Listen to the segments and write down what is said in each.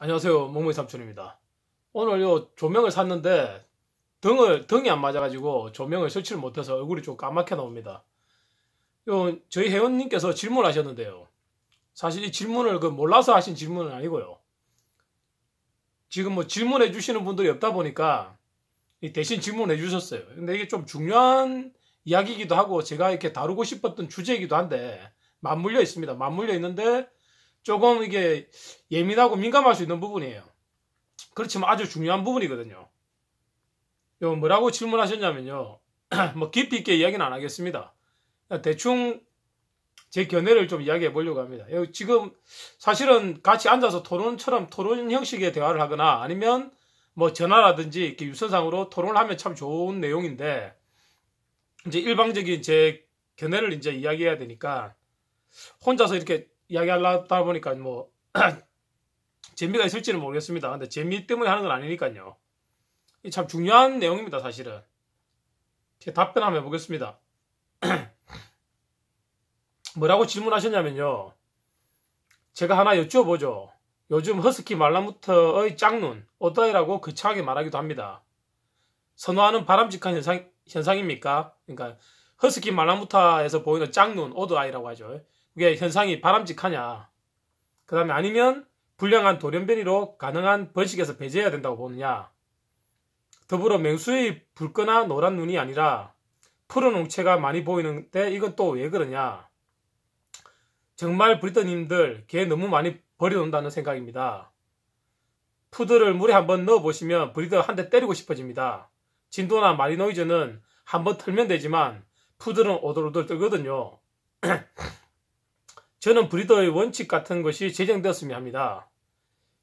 안녕하세요. 멍무이 삼촌입니다. 오늘 요 조명을 샀는데 등을 등이 안 맞아가지고 조명을 설치를 못해서 얼굴이 좀 까맣게 나옵니다. 요 저희 회원님께서 질문하셨는데요. 사실 이 질문을 그 몰라서 하신 질문은 아니고요. 지금 뭐 질문해 주시는 분들이 없다 보니까 대신 질문해 주셨어요. 근데 이게 좀 중요한 이야기이기도 하고 제가 이렇게 다루고 싶었던 주제이기도 한데 맞물려 있습니다. 맞물려 있는데 조금 이게 예민하고 민감할 수 있는 부분이에요. 그렇지만 아주 중요한 부분이거든요. 요 뭐라고 질문하셨냐면요. 뭐 깊이 있게 이야기는 안 하겠습니다. 대충 제 견해를 좀 이야기해 보려고 합니다. 지금 사실은 같이 앉아서 토론처럼 토론 형식의 대화를 하거나 아니면 뭐 전화라든지 이렇게 유선상으로 토론을 하면 참 좋은 내용인데 이제 일방적인 제 견해를 이제 이야기해야 되니까 혼자서 이렇게 이야기하다 려 보니까 뭐 재미가 있을지는 모르겠습니다. 근데 재미 때문에 하는 건 아니니까요. 참 중요한 내용입니다, 사실은. 제 답변 한번 해보겠습니다. 뭐라고 질문하셨냐면요. 제가 하나 여쭤보죠. 요즘 허스키 말라무트의 짝눈, 어떠이라고 거창하게 말하기도 합니다. 선호하는 바람직한 현상, 현상입니까? 그러니까 허스키 말라무타에서 보이는 짝눈, 오드아이라고 하죠. 그게 현상이 바람직하냐. 그 다음에 아니면 불량한 돌연변이로 가능한 번식에서 배제해야 된다고 보느냐. 더불어 맹수의 붉거나 노란 눈이 아니라 푸른 웅채가 많이 보이는데 이건 또 왜 그러냐. 정말 브리더님들개 너무 많이 버려놓는다는 생각입니다. 푸드를 물에 한번 넣어보시면 브리더 한 대 때리고 싶어집니다. 진도나 마리노이즈는 한번 털면 되지만 푸드는 오돌오돌 뜨거든요 저는 브리더의 원칙 같은 것이 제정되었으면 합니다.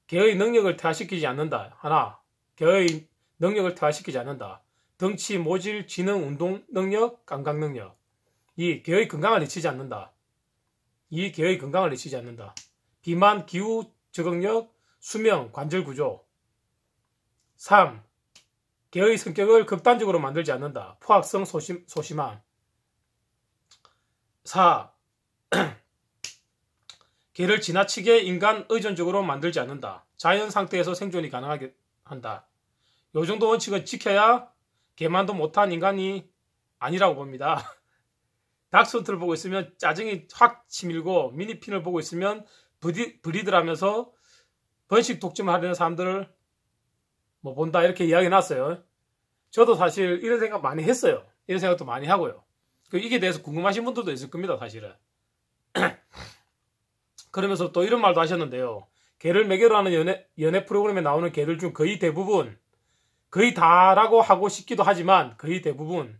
개의 능력을 퇴화시키지 않는다. 하나, 개의 능력을 퇴화시키지 않는다. 덩치, 모질, 지능, 운동 능력, 감각 능력. 2. 개의 건강을 해치지 않는다. 2. 개의 건강을 해치지 않는다. 비만, 기후, 적응력, 수명, 관절 구조. 3. 개의 성격을 극단적으로 만들지 않는다. 포악성, 소심, 소심함. 4. 개를 지나치게 인간 의존적으로 만들지 않는다. 자연 상태에서 생존이 가능하게 한다. 요 정도 원칙을 지켜야 개만도 못한 인간이 아니라고 봅니다. 닥스훈트를 보고 있으면 짜증이 확 치밀고 미니핀을 보고 있으면 브디, 브리드라면서 번식 독점을 하려는 사람들을 뭐 본다 이렇게 이야기 놨어요 저도 사실 이런 생각 많이 했어요. 이런 생각도 많이 하고요. 그 이게 대해서 궁금하신 분들도 있을 겁니다, 사실은. 그러면서 또 이런 말도 하셨는데요. 개를 매개로 하는 연애, 연애 프로그램에 나오는 개들 중 거의 대부분, 거의 다라고 하고 싶기도 하지만 거의 대부분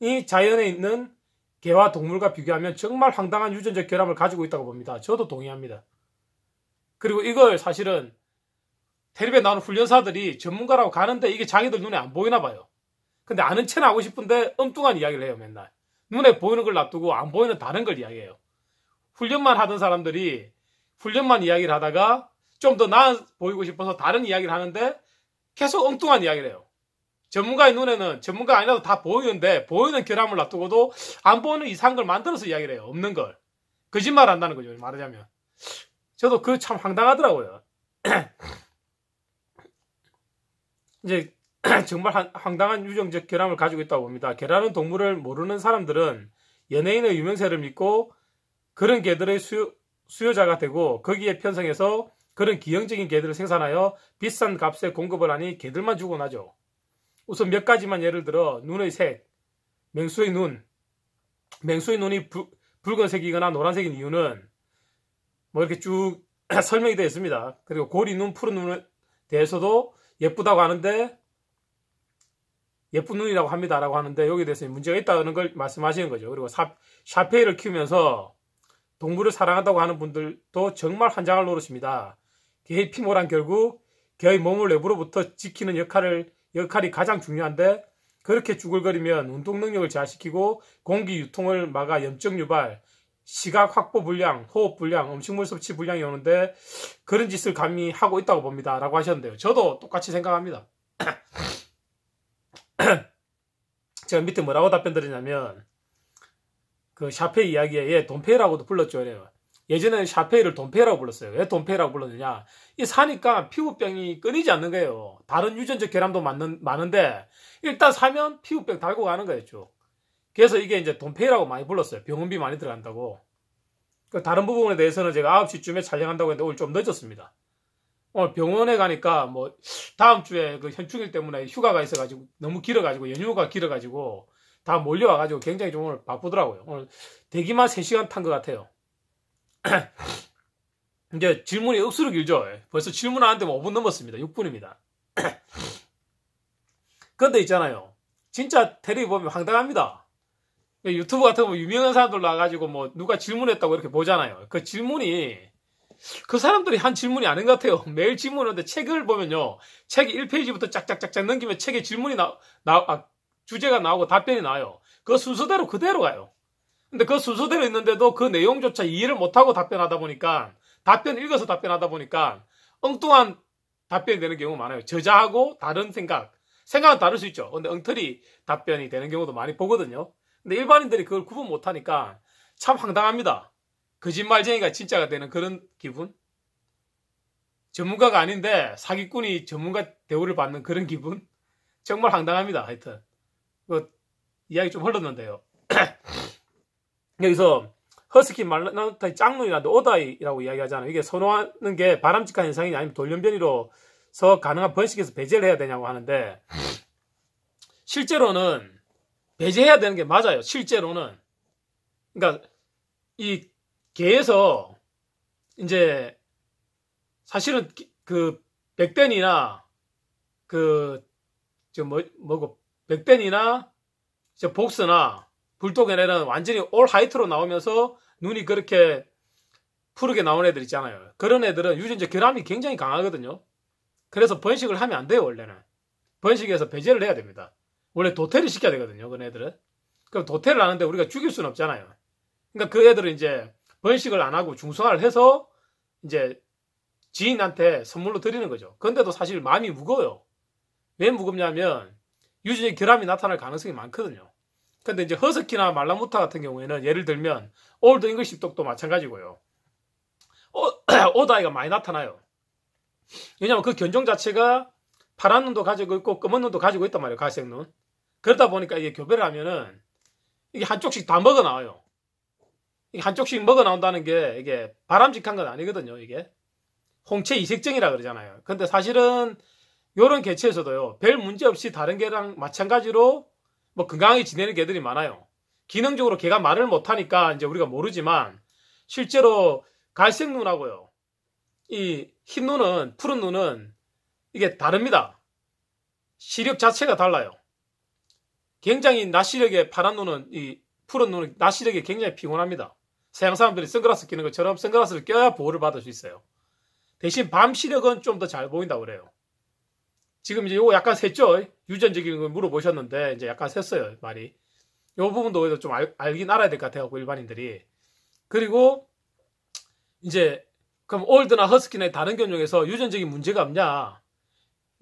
이 자연에 있는 개와 동물과 비교하면 정말 황당한 유전적 결함을 가지고 있다고 봅니다. 저도 동의합니다. 그리고 이걸 사실은 테레비에 나오는 훈련사들이 전문가라고 가는데 이게 자기들 눈에 안 보이나 봐요. 근데 아는 체나 하고 싶은데 엉뚱한 이야기를 해요, 맨날. 눈에 보이는 걸 놔두고 안 보이는 다른 걸 이야기해요. 훈련만 하던 사람들이 훈련만 이야기를 하다가 좀 더 나아 보이고 싶어서 다른 이야기를 하는데 계속 엉뚱한 이야기를 해요. 전문가의 눈에는 전문가 아니라도 다 보이는데 보이는 결함을 놔두고도 안 보이는 이상한 걸 만들어서 이야기를 해요. 없는 걸. 거짓말 한다는 거죠. 말하자면. 저도 그 참 황당하더라고요. 이제 정말 황당한 유정적 결함을 가지고 있다고 봅니다. 결라는 동물을 모르는 사람들은 연예인의 유명세를 믿고 그런 개들의 수요, 수요자가 되고 거기에 편성해서 그런 기형적인 개들을 생산하여 비싼 값에 공급을 하니 개들만 죽어나죠. 우선 몇 가지만 예를 들어 눈의 색, 맹수의 눈, 맹수의 눈이 부, 붉은색이거나 노란색인 이유는 뭐 이렇게 쭉 설명이 되어 있습니다. 그리고 고리 눈, 푸른 눈에 대해서도 예쁘다고 하는데 예쁜 눈이라고 합니다라고 하는데 여기에 대해서 문제가 있다는 걸 말씀하시는 거죠. 그리고 샤페이를 키우면서 동물을 사랑한다고 하는 분들도 정말 환장을 노릇입니다. 개의 피모란 결국 개의 몸을 외부로부터 지키는 역할을, 역할이 가장 중요한데 그렇게 죽을거리면 운동 능력을 제한시키고 공기 유통을 막아 염증 유발, 시각 확보 불량, 호흡 불량, 음식물 섭취 불량이 오는데 그런 짓을 감히 하고 있다고 봅니다. 라고 하셨는데요. 저도 똑같이 생각합니다. 제가 밑에 뭐라고 답변 드리냐면 그 샤페 이야기에 예, 돈페이라고도 불렀죠. 이래요. 예. 예전에는 샤페이를 돈페이라고 불렀어요. 왜 돈페이라고 불렀느냐? 이 사니까 피부병이 끊이지 않는 거예요. 다른 유전적 결함도 많는, 많은데 일단 사면 피부병 달고 가는 거였죠. 그래서 이게 이제 돈페이라고 많이 불렀어요. 병원비 많이 들어간다고. 그 다른 부분에 대해서는 제가 9시쯤에 촬영한다고 했는데 오늘 좀 늦었습니다. 오늘 병원에 가니까 뭐 다음 주에 그 현충일 때문에 휴가가 있어가지고 너무 길어가지고 연휴가 길어가지고 다 몰려와가지고 굉장히 좀 오늘 바쁘더라고요. 오늘 대기만 3시간 탄 것 같아요. 이제 질문이 억수로 길죠. 예. 벌써 질문하는데 5분 넘었습니다. 6분입니다. 근데 있잖아요. 진짜 테레비 보면 황당합니다. 그 유튜브 같은 거 유명한 사람들 나와가지고 뭐 누가 질문했다고 이렇게 보잖아요. 그 질문이 그 사람들이 한 질문이 아닌 것 같아요. 매일 질문하는데 책을 보면요. 책이 1페이지부터 짝짝짝짝 넘기면 책에 질문이 나, 나, 아, 주제가 나오고 답변이 나와요. 그 순서대로 그대로 가요. 근데 그 순서대로 있는데도 그 내용조차 이해를 못하고 답변하다 보니까 답변 읽어서 답변하다 보니까 엉뚱한 답변이 되는 경우가 많아요. 저자하고 다른 생각. 생각은 다를 수 있죠. 근데 엉터리 답변이 되는 경우도 많이 보거든요. 근데 일반인들이 그걸 구분 못하니까 참 황당합니다. 거짓말쟁이가 진짜가 되는 그런 기분? 전문가가 아닌데 사기꾼이 전문가 대우를 받는 그런 기분? 정말 황당합니다. 하여튼. 뭐, 이야기 좀 흘렀는데요. 여기서 허스키 말라나타이 짱눈이라도 오다이라고 이야기하잖아요. 이게 선호하는 게 바람직한 현상이냐 아니면 돌연변이로서 가능한 번식에서 배제를 해야 되냐고 하는데 실제로는 배제해야 되는 게 맞아요. 실제로는 그러니까 이 개에서 이제 사실은 그백변이나그 지금 뭐 뭐고 백벤이나이 복스나 불독의 애는 완전히 올 하이트로 나오면서 눈이 그렇게 푸르게 나온 애들 있잖아요. 그런 애들은 유전자 결함이 굉장히 강하거든요. 그래서 번식을 하면 안 돼요, 원래는. 번식에서 배제를 해야 됩니다. 원래 도태를 시켜야 되거든요, 그런 애들은. 그럼 도태를 하는데 우리가 죽일 수는 없잖아요. 그러니까 그 애들은 이제 번식을 안 하고 중성화를 해서 이제 지인한테 선물로 드리는 거죠. 근데도 사실 마음이 무거워요. 왜 무겁냐면 유전의 결함이 나타날 가능성이 많거든요. 근데 이제 허스키나 말라무타 같은 경우에는 예를 들면 올드 잉글시 독도 마찬가지고요. 어, 오, 다이가 많이 나타나요. 왜냐하면 그 견종 자체가 파란 눈도 가지고 있고 검은 눈도 가지고 있단 말이에요. 갈색 눈. 그러다 보니까 이게 교배를 하면은 이게 한쪽씩 다 먹어 나와요. 이게 한쪽씩 먹어 나온다는 게 이게 바람직한 건 아니거든요. 이게 홍채 이색증이라 그러잖아요. 근데 사실은 요런 개체에서도요. 별 문제 없이 다른 개랑 마찬가지로 뭐 건강하게 지내는 개들이 많아요. 기능적으로 개가 말을 못하니까 이제 우리가 모르지만 실제로 갈색 눈하고요. 이 흰 눈은 푸른 눈은 이게 다릅니다. 시력 자체가 달라요. 굉장히 낮시력에 파란 눈은 이 푸른 눈은 낮 시력이 굉장히 피곤합니다. 서양 사람들이 선글라스 끼는 것처럼 선글라스를 껴야 보호를 받을 수 있어요. 대신 밤 시력은 좀 더 잘 보인다고 그래요. 지금 이제 요거 약간 샜죠? 유전적인 걸 물어보셨는데 이제 약간 샜어요 말이. 요 부분도 그래도 좀 알, 알긴 알아야 될 것 같아요 일반인들이. 그리고 이제 그럼 올드나 허스키나 다른 견종에서 유전적인 문제가 없냐?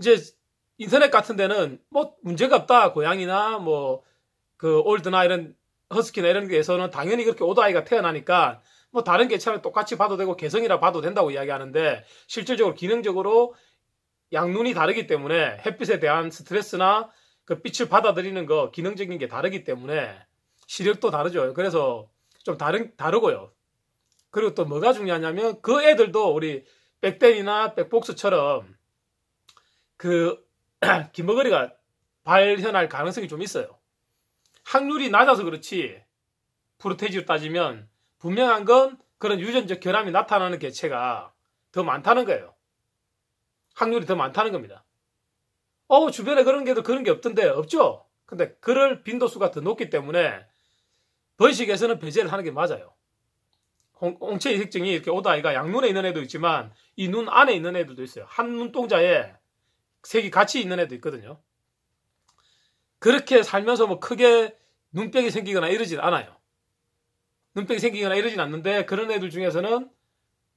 이제 인터넷 같은 데는 뭐 문제가 없다 고양이나 뭐 그 올드나 이런 허스키나 이런 데에서는 당연히 그렇게 오아이가 태어나니까 뭐 다른 개체랑 똑같이 봐도 되고 개성이라 봐도 된다고 이야기하는데 실질적으로 기능적으로 양눈이 다르기 때문에 햇빛에 대한 스트레스나 그 빛을 받아들이는 거 기능적인 게 다르기 때문에 시력도 다르죠. 그래서 좀 다른 다르고요. 그리고 또 뭐가 중요하냐면 그 애들도 우리 백댄이나 백복스처럼 그 기머거리가 발현할 가능성이 좀 있어요. 확률이 낮아서 그렇지 프로테지로 따지면 분명한 건 그런 유전적 결함이 나타나는 개체가 더 많다는 거예요. 확률이 더 많다는 겁니다. 어, 주변에 그런 게도 그런 게 없던데 없죠? 근데 그럴 빈도수가 더 높기 때문에 번식에서는 배제를 하는 게 맞아요. 홍, 채 이색증이 이렇게 오다 아이가 양눈에 있는 애도 있지만 이 눈 안에 있는 애들도 있어요. 한 눈동자에 색이 같이 있는 애도 있거든요. 그렇게 살면서 뭐 크게 눈병이 생기거나 이러진 않아요. 눈병이 생기거나 이러진 않는데 그런 애들 중에서는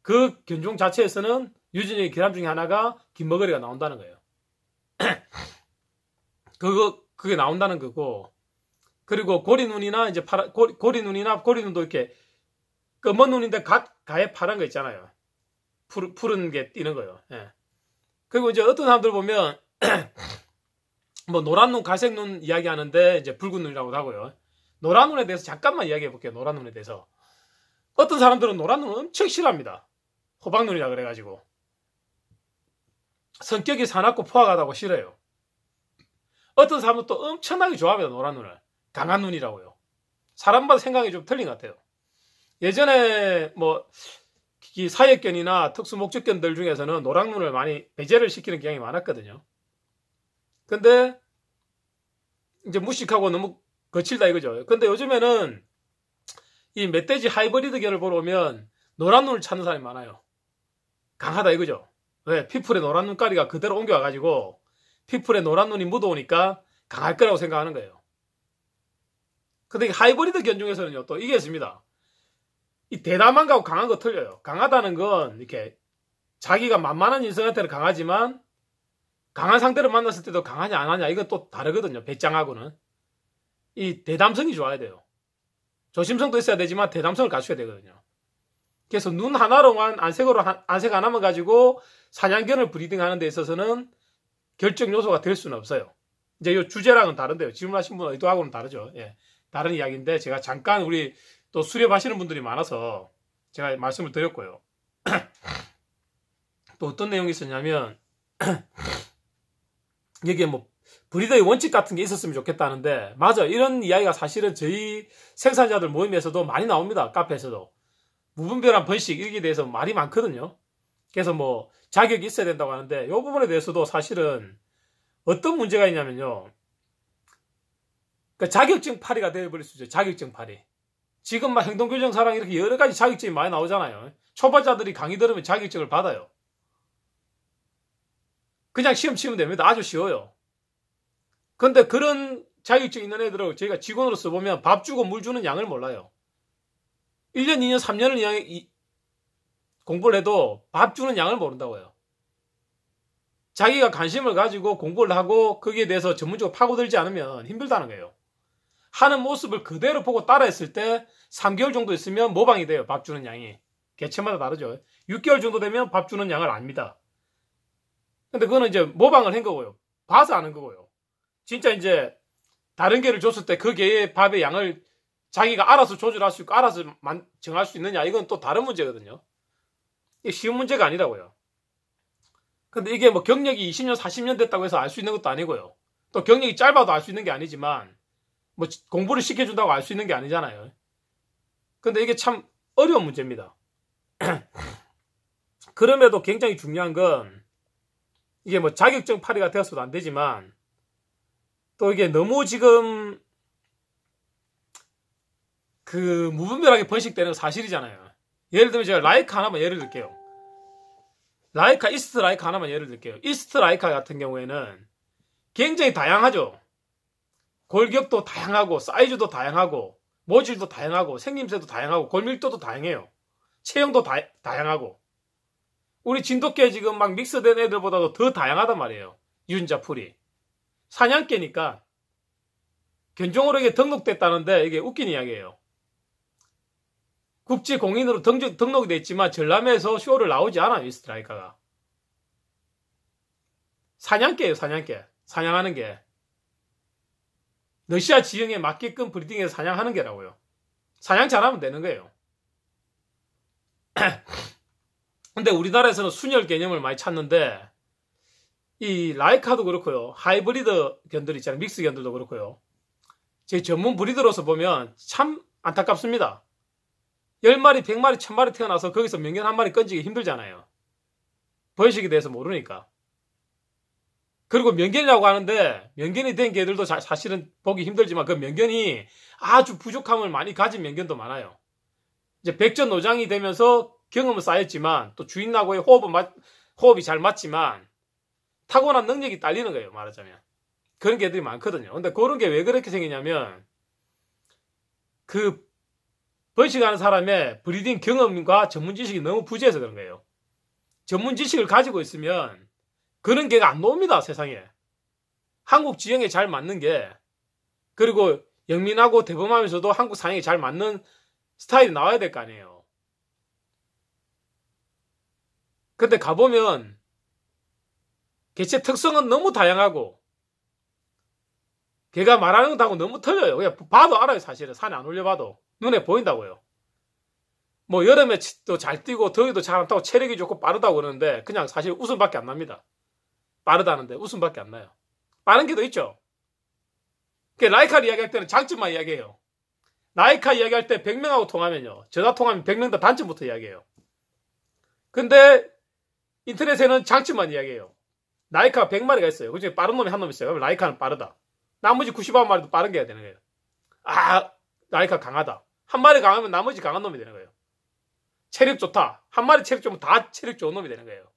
그 견종 자체에서는 유진의 결함 중에 하나가 긴머거리가 나온다는 거예요. 그거 그게 나온다는 거고 그리고 고리 눈이나 이제 파라, 고리, 고리 눈이나 고리 눈도 이렇게 검은 눈인데 각 가에 파란 거 있잖아요. 푸른, 게 띄는 거예요. 예. 그리고 이제 어떤 사람들 보면 뭐 노란 눈, 갈색 눈 이야기하는데 이제 붉은 눈이라고도 하고요. 노란 눈에 대해서 잠깐만 이야기해 볼게요. 노란 눈에 대해서 어떤 사람들은 노란 눈은 엄청 싫어합니다. 호박 눈이라 그래가지고 성격이 사납고 포악하다고 싫어요. 어떤 사람은 또 엄청나게 좋아합니다. 노란 눈을. 강한 눈이라고요. 사람마다 생각이 좀 틀린 것 같아요. 예전에 뭐 사회견이나 특수목적견들 중에서는 노란 눈을 많이 배제를 시키는 경향이 많았거든요. 근데 이제 무식하고 너무 거칠다 이거죠. 근데 요즘에는 이 멧돼지 하이브리드 견을 보러 오면 노란 눈을 찾는 사람이 많아요. 강하다 이거죠. 왜? 피플의 노란 눈가리가 그대로 옮겨와가지고 피플의 노란 눈이 묻어오니까 강할 거라고 생각하는 거예요. 근데 하이브리드 견 중에서는요, 또 이게 있습니다. 이 대담한 거하고 강한 거 틀려요. 강하다는 건 이렇게 자기가 만만한 인성한테는 강하지만 강한 상대를 만났을 때도 강하냐 안 하냐 이건 또 다르거든요. 배짱하고는. 이 대담성이 좋아야 돼요. 조심성도 있어야 되지만 대담성을 갖춰야 되거든요. 그래서 눈 하나로만 안색으로 한, 안색 하나만 가지고 사냥견을 브리딩하는 데 있어서는 결정 요소가 될 수는 없어요. 이제 이 주제랑은 다른데요. 질문하신 분 의도하고는 다르죠. 예. 다른 이야기인데 제가 잠깐 우리 또 수렵하시는 분들이 많아서 제가 말씀을 드렸고요. 또 어떤 내용이 있었냐면 이게 뭐 브리더의 원칙 같은 게 있었으면 좋겠다는데 맞아 이런 이야기가 사실은 저희 생산자들 모임에서도 많이 나옵니다. 카페에서도 무분별한 번식 이기에 대해서 말이 많거든요. 그래서 뭐 자격이 있어야 된다고 하는데 이 부분에 대해서도 사실은 어떤 문제가 있냐면요. 그러니까 자격증 파리가 되어버릴 수 있죠. 자격증 파리. 지금 막 행동교정 사랑 이렇게 여러 가지 자격증이 많이 나오잖아요. 초보자들이 강의 들으면 자격증을 받아요. 그냥 시험 치면 됩니다. 아주 쉬워요. 근데 그런 자격증 있는 애들을 저희가 직원으로서 보면 밥 주고 물 주는 양을 몰라요. 1년, 2년, 3년을 공부를 해도 밥 주는 양을 모른다고요. 자기가 관심을 가지고 공부를 하고 거기에 대해서 전문적으로 파고들지 않으면 힘들다는 거예요. 하는 모습을 그대로 보고 따라했을 때 3개월 정도 있으면 모방이 돼요. 밥 주는 양이. 개체마다 다르죠. 6개월 정도 되면 밥 주는 양을 압니다. 근데 그거는 이제 모방을 한 거고요. 봐서 아는 거고요. 진짜 이제 다른 개를 줬을 때 그 개의 밥의 양을 자기가 알아서 조절할 수 있고 알아서 정할 수 있느냐 이건 또 다른 문제거든요. 쉬운 문제가 아니라고요. 근데 이게 뭐 경력이 20년, 40년 됐다고 해서 알 수 있는 것도 아니고요. 또 경력이 짧아도 알 수 있는 게 아니지만, 뭐 공부를 시켜준다고 알 수 있는 게 아니잖아요. 근데 이게 참 어려운 문제입니다. 그럼에도 굉장히 중요한 건, 이게 뭐 자격증 파리가 되어서도안 되지만, 또 이게 너무 지금, 그 무분별하게 번식되는 사실이잖아요. 예를 들면 제가 라이카 하나만 예를 들게요. 라이카, 이스트 라이카 하나만 예를 들게요. 이스트 라이카 같은 경우에는 굉장히 다양하죠. 골격도 다양하고 사이즈도 다양하고 모질도 다양하고 생김새도 다양하고 골밀도도 다양해요. 체형도 다, 다양하고 우리 진돗개 지금 막 믹스된 애들보다도 더 다양하단 말이에요. 유전자 풀이. 사냥개니까 견종으로 이게 등록됐다는데 이게 웃긴 이야기예요. 국제 공인으로 등록, 등록이 됐지만 전남에서 쇼를 나오지 않아요, 이 스트라이카가. 사냥개예요, 사냥개. 사냥하는 게. 러시아 지형에 맞게끔 브리딩해서 사냥하는 게라고요. 사냥 잘하면 되는 거예요. 근데 우리나라에서는 순혈 개념을 많이 찾는데 이 라이카도 그렇고요. 하이브리드 견들 있잖아요. 믹스 견들도 그렇고요. 제 전문 브리드로서 보면 참 안타깝습니다. 10마리, 100마리, 1000마리 태어나서 거기서 명견 한 마리 건지기 힘들잖아요. 번식에 대해서 모르니까. 그리고 명견이라고 하는데 명견이 된 개들도 자, 사실은 보기 힘들지만 그 명견이 아주 부족함을 많이 가진 명견도 많아요. 이제 백전노장이 되면서 경험은 쌓였지만 또 주인하고의 호흡은 맞, 호흡이 잘 맞지만 타고난 능력이 딸리는 거예요 말하자면 그런 개들이 많거든요. 근데 그런 게 왜 그렇게 생기냐면 그 번식하는 사람의 브리딩 경험과 전문 지식이 너무 부재해서 그런 거예요. 전문 지식을 가지고 있으면 그런 개가 안놉니다 세상에. 한국 지형에 잘 맞는 게, 그리고 영민하고 대범하면서도 한국 상향에 잘 맞는 스타일이 나와야 될 거 아니에요. 근데 가보면, 개체 특성은 너무 다양하고, 개가 말하는 것하고 너무 틀려요. 그냥 봐도 알아요, 사실은. 산에 안 올려봐도. 눈에 보인다고요. 뭐 여름에 또 잘 뛰고 더위도 잘 안 타고 체력이 좋고 빠르다고 그러는데 그냥 사실 웃음밖에 안 납니다. 빠르다는데 웃음밖에 안 나요. 빠른 게더 있죠. 그 라이카를 이야기할 때는 장점만 이야기해요. 라이카 이야기할 때 100명하고 통하면요. 전화 통하면 100명 다 단점부터 이야기해요. 근데 인터넷에는 장점만 이야기해요. 라이카 100마리가 있어요. 그중에 빠른 놈이 한 놈 있어요. 그럼 라이카는 빠르다. 나머지 99마리도 빠른 게 해야 되는 거예요. 아, 라이카 강하다. 한 마리 강하면 나머지 강한 놈이 되는 거예요. 체력 좋다. 한 마리 체력 좋으면 다 체력 좋은 놈이 되는 거예요.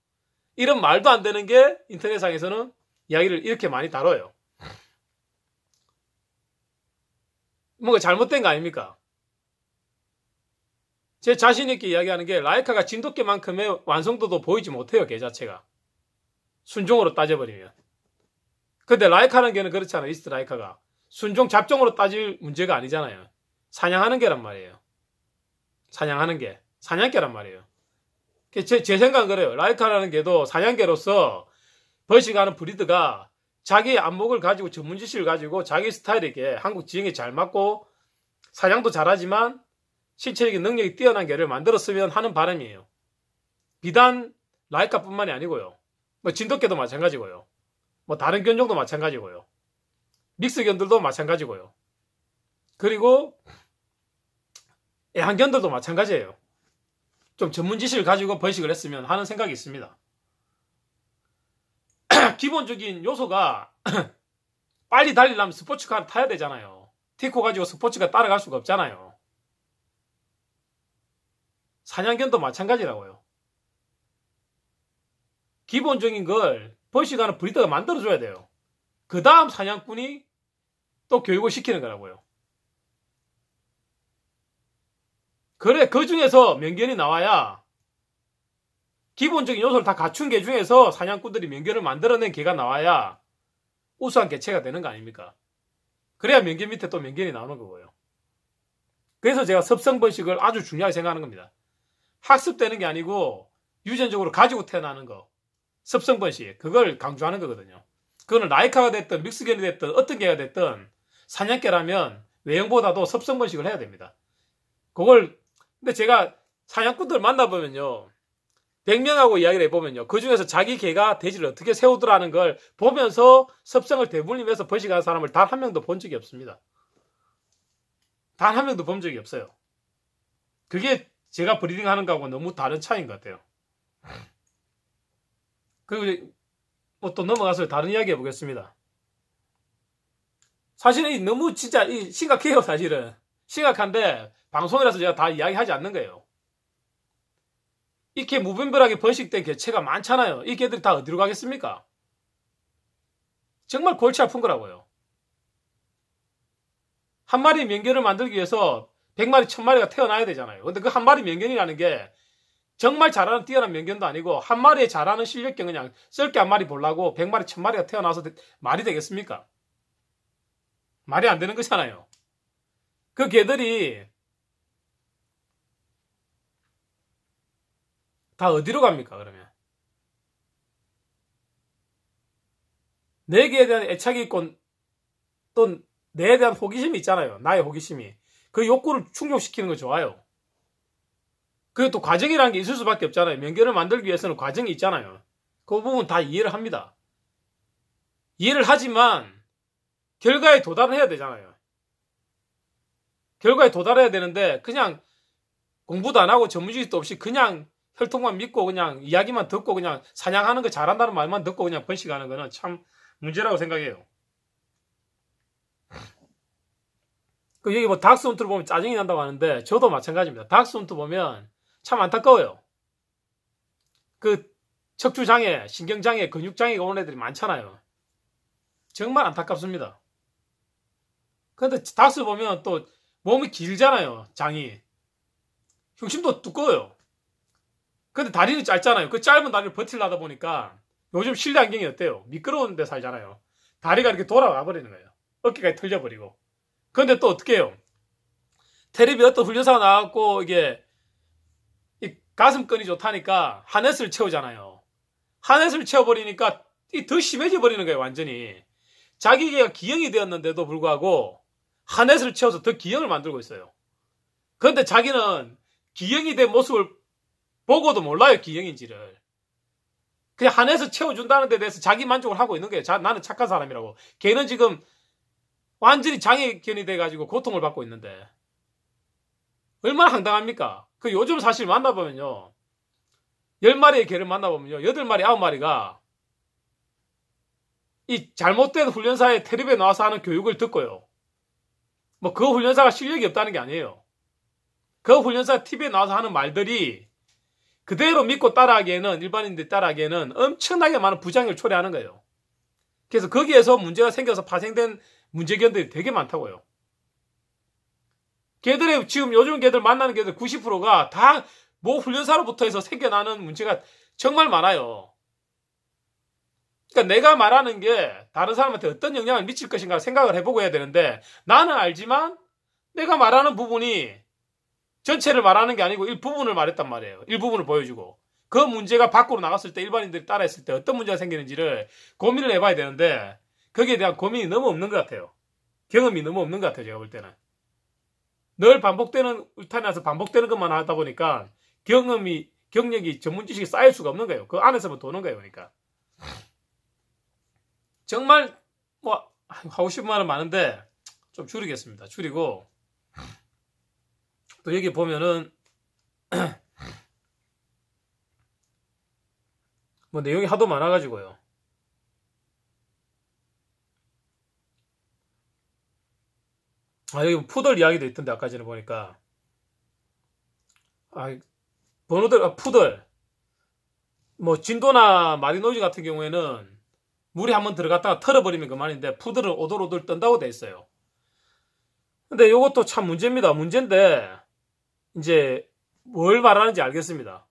이런 말도 안 되는 게 인터넷상에서는 이야기를 이렇게 많이 다뤄요. 뭔가 잘못된 거 아닙니까? 제 자신있게 이야기하는 게 라이카가 진돗개만큼의 완성도도 보이지 못해요, 개 자체가. 순종으로 따져버리면. 근데 라이카라는 개는 그렇지 않아요, 이스트 라이카가. 순종 잡종으로 따질 문제가 아니잖아요. 사냥하는 개란 말이에요. 사냥하는 개. 사냥개란 말이에요. 그 제, 제 생각은 그래요. 라이카라는 개도 사냥개로서 버시가는 브리드가 자기 안목을 가지고 전문지식을 가지고 자기 스타일에게 한국 지형에 잘 맞고 사냥도 잘하지만 실체적인 능력이 뛰어난 개를 만들었으면 하는 바람이에요. 비단 라이카뿐만이 아니고요. 뭐 진돗개도 마찬가지고요. 뭐 다른 견종도 마찬가지고요. 믹스 견들도 마찬가지고요. 그리고 애완견들도 예, 마찬가지예요. 좀 전문 지식을 가지고 번식을 했으면 하는 생각이 있습니다. 기본적인 요소가 빨리 달리려면 스포츠카를 타야 되잖아요. 티코 가지고 스포츠카 따라갈 수가 없잖아요. 사냥견도 마찬가지라고요. 기본적인 걸 번식하는 브리더가 만들어줘야 돼요. 그 다음 사냥꾼이 또 교육을 시키는 거라고요. 그래 그 중에서 명견이 나와야 기본적인 요소를 다 갖춘 개 중에서 사냥꾼들이 명견을 만들어낸 개가 나와야 우수한 개체가 되는 거 아닙니까? 그래야 명견 밑에 또 명견이 나오는 거고요. 그래서 제가 섭성번식을 아주 중요하게 생각하는 겁니다. 학습되는 게 아니고 유전적으로 가지고 태어나는 거. 섭성번식. 그걸 강조하는 거거든요. 그거는 라이카가 됐든 믹스견이 됐든 어떤 개가 됐든 사냥개라면 외형보다도 섭성번식을 해야 됩니다. 그걸 근데 제가 사냥꾼들 만나보면요. 100명하고 이야기를 해보면요. 그 중에서 자기 개가 돼지를 어떻게 세우더라는 걸 보면서 섭성을 대물림해서 번식하는 사람을 단 한 명도 본 적이 없습니다. 단 한 명도 본 적이 없어요. 그게 제가 브리딩 하는 거하고 너무 다른 차이인 것 같아요. 그리고 뭐또 넘어가서 다른 이야기 해보겠습니다. 사실은 너무 진짜 심각해요, 사실은. 심각한데 방송이라서 제가 다 이야기하지 않는 거예요. 이렇게 무분별하게 번식된 개체가 많잖아요. 이 개들이 다 어디로 가겠습니까? 정말 골치 아픈 거라고요. 한 마리 명견을 만들기 위해서 100마리, 1000마리가 태어나야 되잖아요. 근데 그 한 마리 명견이라는 게 정말 잘하는 뛰어난 명견도 아니고 한마리에 잘하는 실력견 그냥 쓸게 한 마리 보려고 100마리, 1000마리가 태어나서 말이 되겠습니까? 말이 안 되는 거잖아요. 그 개들이 다 어디로 갑니까 그러면? 내 개에 대한 애착이 있고또 내에 대한 호기심이 있잖아요. 나의 호기심이. 그 욕구를 충족시키는 거 좋아요. 그리고 또 과정이라는 게 있을 수밖에 없잖아요. 명견을 만들기 위해서는 과정이 있잖아요. 그 부분 다 이해를 합니다. 이해를 하지만 결과에 도달을 해야 되잖아요. 결과에 도달해야 되는데 그냥 공부도 안 하고 전문주의도 없이 그냥 혈통만 믿고 그냥 이야기만 듣고 그냥 사냥하는 거 잘한다는 말만 듣고 그냥 번식하는 거는 참 문제라고 생각해요. 그 여기 뭐 닥스훈트를 보면 짜증이 난다고 하는데 저도 마찬가지입니다. 닥스훈트 보면 참 안타까워요. 그 척추장애, 신경장애, 근육장애가 오는 애들이 많잖아요. 정말 안타깝습니다. 그런데 닥스 보면 또 몸이 길잖아요. 장이. 흉심도 두꺼워요. 근데 다리는 짧잖아요. 그 짧은 다리를 버틸려다 보니까 요즘 실내 안경이 어때요? 미끄러운 데 살잖아요. 다리가 이렇게 돌아가 버리는 거예요. 어깨가 털려버리고. 근데또 어떻게 해요? 테레비 어떤 훈련사가 나왔고 이게 가슴끈이 좋다니까 하넷을 채우잖아요. 하넷을 채워버리니까 더 심해져 버리는 거예요, 완전히. 자기가 기형이 되었는데도 불구하고 한 햇을 채워서 더 기형을 만들고 있어요. 그런데 자기는 기형이 된 모습을 보고도 몰라요, 기형인지를. 그냥 한햇서 채워준다는 데 대해서 자기 만족을 하고 있는 거예요. 자, 나는 착한 사람이라고. 걔는 지금 완전히 장애견이 돼가지고 고통을 받고 있는데. 얼마나 황당합니까? 그 요즘 사실 만나보면요. 10마리의 개를 만나보면요. 8마리, 9마리가 이 잘못된 훈련사의 테레비에 나와서 하는 교육을 듣고요. 뭐그 훈련사가 실력이 없다는 게 아니에요. 그 훈련사 TV에 나와서 하는 말들이 그대로 믿고 따라하기에는 일반인들 따라하기에는 엄청나게 많은 부작용을 초래하는 거예요. 그래서 거기에서 문제가 생겨서 파생된 문제견들이 되게 많다고요. 걔들의 지금 요즘 걔들 만나는 걔들 90%가 다 뭐 훈련사로부터 해서 생겨나는 문제가 정말 많아요. 그러니까 내가 말하는 게 다른 사람한테 어떤 영향을 미칠 것인가 생각을 해보고 해야 되는데 나는 알지만 내가 말하는 부분이 전체를 말하는 게 아니고 일부분을 말했단 말이에요. 일부분을 보여주고 그 문제가 밖으로 나갔을 때 일반인들이 따라했을 때 어떤 문제가 생기는지를 고민을 해봐야 되는데 거기에 대한 고민이 너무 없는 것 같아요. 경험이 너무 없는 것 같아요. 제가 볼 때는 늘 반복되는 울타리에서 반복되는 것만 하다 보니까 경험이 경력이 전문 지식이 쌓일 수가 없는 거예요. 그 안에서만 도는 거예요. 그러니까. 정말 뭐 하고 싶은 말은 많은데 좀 줄이겠습니다. 줄이고 또 여기 보면은 뭐 내용이 하도 많아가지고요. 아 여기 뭐 푸들 이야기도 있던데 아까 전에 보니까 아 번호들 아 푸들 뭐 진도나 마리노즈 같은 경우에는 물이 한번 들어갔다가 털어버리면 그만인데 푸드를 오돌오돌 뜬다고돼 있어요. 근데 이것도 참 문제입니다. 문제인데 이제 뭘 말하는지 알겠습니다.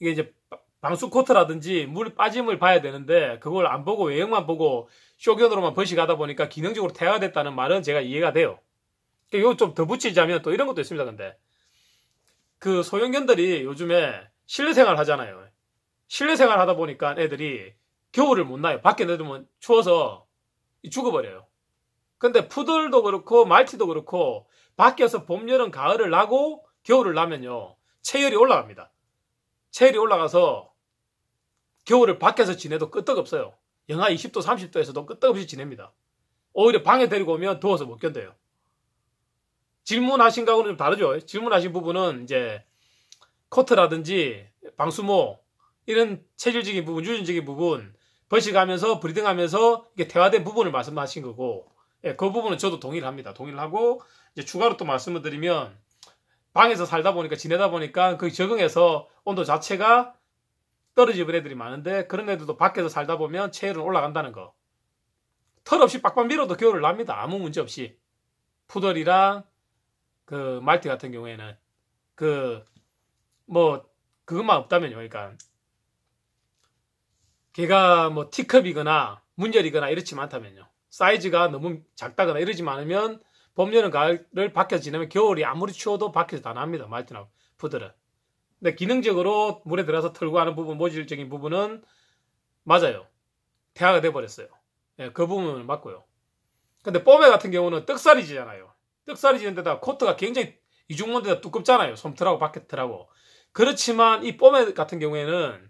이게 이제 방수 코트라든지 물 빠짐을 봐야 되는데 그걸 안 보고 외형만 보고 쇼견으로만 번식하다 보니까 기능적으로 퇴화됐다는 말은 제가 이해가 돼요. 그러니까 이거 좀 더 붙이자면 또 이런 것도 있습니다. 근데 그 소형견들이 요즘에 실내 생활 하잖아요. 실내 생활 하다 보니까 애들이 겨울을 못 나요. 밖에 내두면 추워서 죽어버려요. 근데 푸들도 그렇고 말티도 그렇고 밖에서 봄, 여름, 가을을 나고 겨울을 나면요. 체열이 올라갑니다. 체열이 올라가서 겨울을 밖에서 지내도 끄떡없어요. 영하 20도, 30도에서도 끄떡없이 지냅니다. 오히려 방에 데리고 오면 더워서 못 견뎌요. 질문하신 거하고는 좀 다르죠. 질문하신 부분은 이제 코트라든지 방수모 이런 체질적인 부분, 유전적인 부분 번식하면서 브리딩하면서 이게 대화된 부분을 말씀하신 거고 예, 그 부분은 저도 동의를 합니다. 동의를 하고 이제 추가로 또 말씀을 드리면 방에서 살다 보니까 지내다 보니까 그 적응해서 온도 자체가 떨어지는 애들이 많은데 그런 애들도 밖에서 살다 보면 체열은 올라간다는 거. 털 없이 빡빡 밀어도 겨울을 납니다. 아무 문제 없이. 푸들이랑 그 말티 같은 경우에는 그 뭐 그것만 없다면요. 그러니까 걔가 뭐 T컵이거나 문열이거나 이렇지만 않다면요. 사이즈가 너무 작다거나 이러지 않으면 봄, 여름, 가을을 밖에서 지내면 겨울이 아무리 추워도 밖에서 다 납니다. 말티나 푸들은. 근데 기능적으로 물에 들어서 털고 하는 부분, 모질적인 부분은 맞아요. 태아가 돼버렸어요. 예, 그 부분은 맞고요. 근데 뽀메 같은 경우는 떡살이지잖아요. 떡살이지는 데다 코트가 굉장히 이중문데다 두껍잖아요. 솜털하고 바켓털라고 그렇지만 이 뽀메 같은 경우에는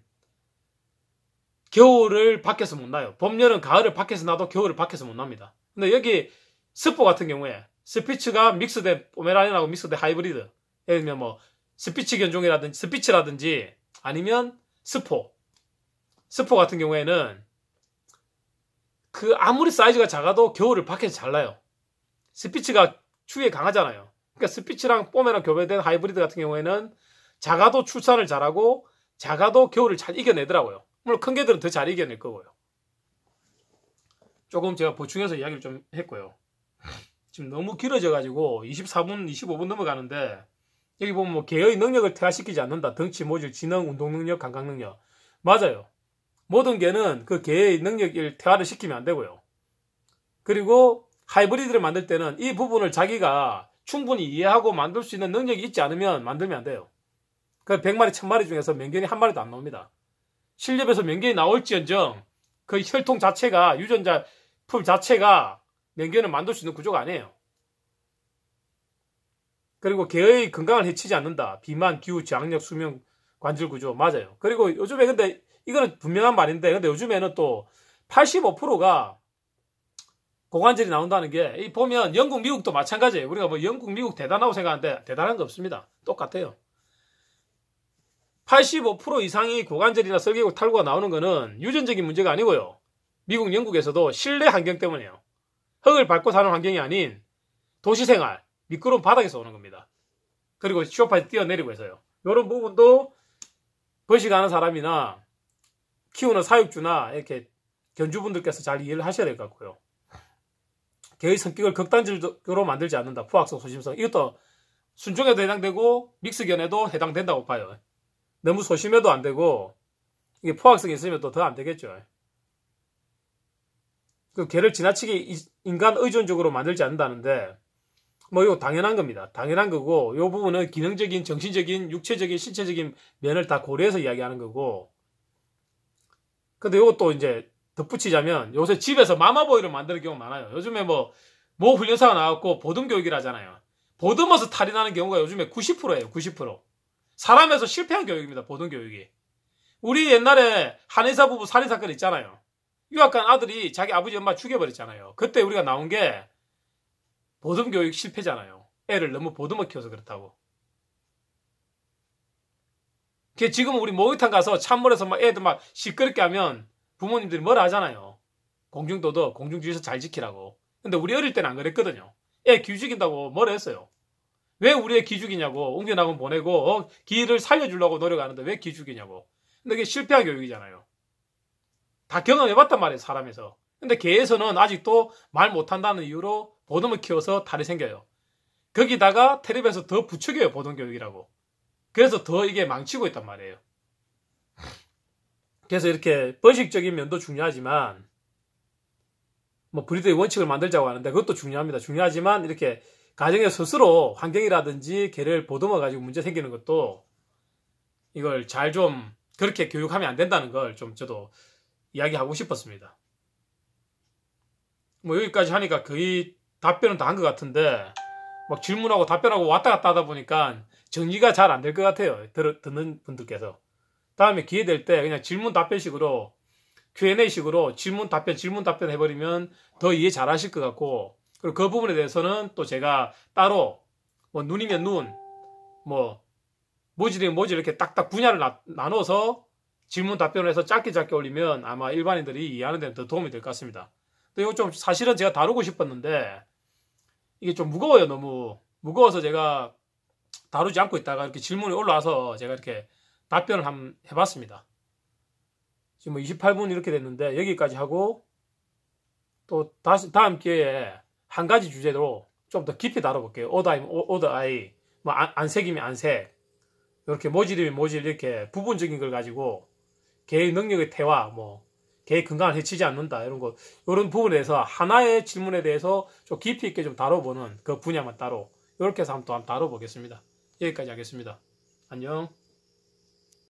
겨울을 밖에서 못 나요. 봄, 여름, 가을을 밖에서 나도 겨울을 밖에서 못 납니다. 근데 여기 스포 같은 경우에 스피츠가 믹스된 포메라니안하고 믹스된 하이브리드 예를 들면 뭐 스피츠 견종이라든지 스피츠라든지 아니면 스포 스포 같은 경우에는 그 아무리 사이즈가 작아도 겨울을 밖에서 잘 나요. 스피츠가 추위에 강하잖아요. 그러니까 스피츠랑 뽀메랑 교배된 하이브리드 같은 경우에는 작아도 출산을 잘하고 작아도 겨울을 잘 이겨내더라고요. 물론 큰 개들은 더 잘 이겨낼 거고요. 조금 제가 보충해서 이야기를 좀 했고요. 지금 너무 길어져가지고 24분, 25분 넘어가는데 여기 보면 뭐 개의 능력을 퇴화시키지 않는다. 덩치, 모질, 지능, 운동 능력, 감각 능력. 맞아요. 모든 개는 그 개의 능력을 퇴화를 시키면 안 되고요. 그리고 하이브리드를 만들 때는 이 부분을 자기가 충분히 이해하고 만들 수 있는 능력이 있지 않으면 만들면 안 돼요. 그 100마리, 1000마리 중에서 명견이 한 마리도 안 나옵니다. 실렵에서 명견이 나올지언정 그 혈통 자체가 유전자 풀 자체가 명견을 만들 수 있는 구조가 아니에요. 그리고 개의 건강을 해치지 않는다. 비만, 기후, 저항력, 수명, 관절 구조 맞아요. 그리고 요즘에 근데 이거는 분명한 말인데 근데 요즘에는 또 85%가 고관절이 나온다는 게 보면 영국, 미국도 마찬가지예요. 우리가 뭐 영국, 미국 대단하고 생각하는데 대단한 거 없습니다. 똑같아요. 85% 이상이 고관절이나 설계골 탈구가 나오는 것은 유전적인 문제가 아니고요. 미국 영국에서도 실내 환경 때문이에요. 흙을 밟고 사는 환경이 아닌 도시 생활, 미끄러운 바닥에서 오는 겁니다. 그리고 쇼파에 뛰어내리고 해서요. 이런 부분도 번식하는 사람이나 키우는 사육주나 이렇게 견주분들께서 잘 이해를 하셔야 될 것 같고요. 개의 성격을 극단적으로 만들지 않는다. 포악성, 소심성. 이것도 순종에도 해당되고 믹스견에도 해당된다고 봐요. 너무 소심해도 안 되고 이게 포악성이 있으면 또 더 안 되겠죠. 그 개를 지나치게 인간 의존적으로 만들지 않는다는데 뭐 이거 당연한 겁니다. 당연한 거고 이 부분은 기능적인, 정신적인, 육체적인, 신체적인 면을 다 고려해서 이야기하는 거고. 근데 이것도 이제 덧붙이자면 요새 집에서 마마보이를 만드는 경우 많아요. 요즘에 뭐모 뭐 훈련사가 나왔고 보듬 교육이라잖아요. 보듬어서 탈이 나는 경우가 요즘에 90%예요. 90%. 사람에서 실패한 교육입니다. 보등교육이. 우리 옛날에 한의사 부부 살인사건 있잖아요. 유학간 아들이 자기 아버지 엄마 죽여버렸잖아요. 그때 우리가 나온 게 보듬교육 실패잖아요. 애를 너무 보듬어 키워서 그렇다고. 지금 우리 목욕탕 가서 찬물에서 막 애들 막 시끄럽게 하면 부모님들이 뭐라 하잖아요. 공중도도 공중주의에서 잘 지키라고. 근데 우리 어릴 때는 안 그랬거든요. 애 규직인다고 뭐라 했어요. 왜 우리의 기죽이냐고 옮겨나면 보내고 어? 기를 살려주려고 노력하는데 왜 기죽이냐고. 근데 이게 실패한 교육이잖아요. 다 경험해봤단 말이에요 사람에서. 근데 개에서는 아직도 말 못한다는 이유로 보듬을 키워서 다리 생겨요. 거기다가 테레비에서 더 부추겨요 보듬 교육이라고. 그래서 더 이게 망치고 있단 말이에요. 그래서 이렇게 번식적인 면도 중요하지만 뭐 브리드의 원칙을 만들자고 하는데 그것도 중요합니다. 중요하지만 이렇게 가정에 스스로 환경이라든지 개를 보듬어 가지고 문제 생기는 것도 이걸 잘 좀 그렇게 교육하면 안 된다는 걸 좀 저도 이야기하고 싶었습니다. 뭐 여기까지 하니까 거의 답변은 다 한 것 같은데 막 질문하고 답변하고 왔다 갔다 하다 보니까 정리가 잘 안 될 것 같아요. 들, 듣는 분들께서. 다음에 기회 될 때 그냥 질문 답변식으로 Q&A식으로 질문 답변 질문 답변 해버리면 더 이해 잘 하실 것 같고 그리고 그 부분에 대해서는 또 제가 따로 뭐 눈이면 눈, 뭐 모질이면 모질 이렇게 딱딱 분야를 나, 나눠서 질문 답변을 해서 짧게 짧게 올리면 아마 일반인들이 이해하는 데는 더 도움이 될 것 같습니다. 또 이거 좀 사실은 제가 다루고 싶었는데 이게 좀 무거워요 너무 무거워서 제가 다루지 않고 있다가 이렇게 질문이 올라와서 제가 이렇게 답변을 한번 해봤습니다. 지금 28분 뭐 이렇게 됐는데 여기까지 하고 또 다시 다음 기회에 한 가지 주제로 좀 더 깊이 다뤄볼게요. 오다이면 오더 아이, 뭐 안, 색이면 안색, 이렇게 모질이면 모질 이렇게 부분적인 걸 가지고 개의 능력의 태화, 뭐 개의 건강을 해치지 않는다 이런 거 이런 부분에 대해서 하나의 질문에 대해서 좀 깊이 있게 좀 다뤄보는 그 분야만 따로 이렇게 해서 한번 또 한번 다뤄보겠습니다. 여기까지 하겠습니다. 안녕.